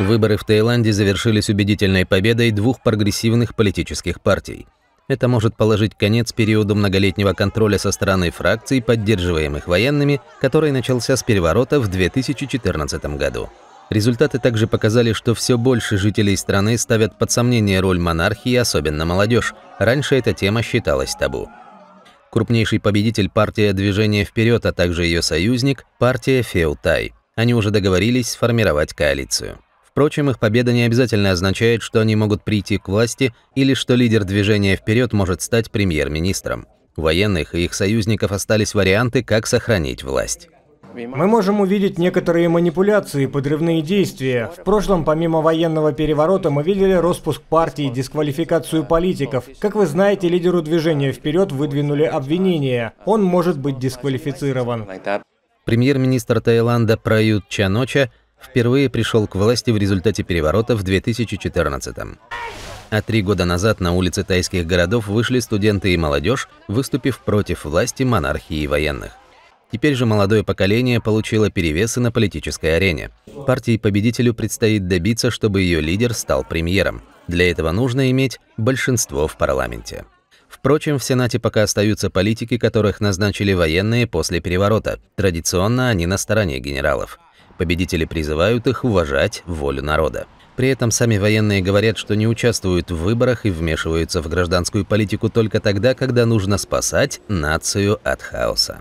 Выборы в Таиланде завершились убедительной победой двух прогрессивных политических партий. Это может положить конец периоду многолетнего контроля со стороны фракций, поддерживаемых военными, который начался с переворота в 2014 году. Результаты также показали, что все больше жителей страны ставят под сомнение роль монархии, особенно молодежь. Раньше эта тема считалась табу. Крупнейший победитель партия «Движение вперед», а также ее союзник – партия «Феутай». Они уже договорились сформировать коалицию. Впрочем, их победа не обязательно означает, что они могут прийти к власти или что лидер движения вперед может стать премьер-министром. У военных и их союзников остались варианты, как сохранить власть. Мы можем увидеть некоторые манипуляции, подрывные действия. В прошлом, помимо военного переворота, мы видели распуск партии, дисквалификацию политиков. Как вы знаете, лидеру движения вперед выдвинули обвинения. Он может быть дисквалифицирован. Премьер-министр Таиланда Прают Чаноча впервые пришел к власти в результате переворота в 2014 -м. А три года назад на улице тайских городов вышли студенты и молодежь, выступив против власти, монархии и военных. Теперь же молодое поколение получило перевесы на политической арене. Партии-победителю предстоит добиться, чтобы ее лидер стал премьером. Для этого нужно иметь большинство в парламенте. Впрочем, в Сенате пока остаются политики, которых назначили военные после переворота. Традиционно они на стороне генералов. Победители призывают их уважать волю народа. При этом сами военные говорят, что не участвуют в выборах и вмешиваются в гражданскую политику только тогда, когда нужно спасать нацию от хаоса.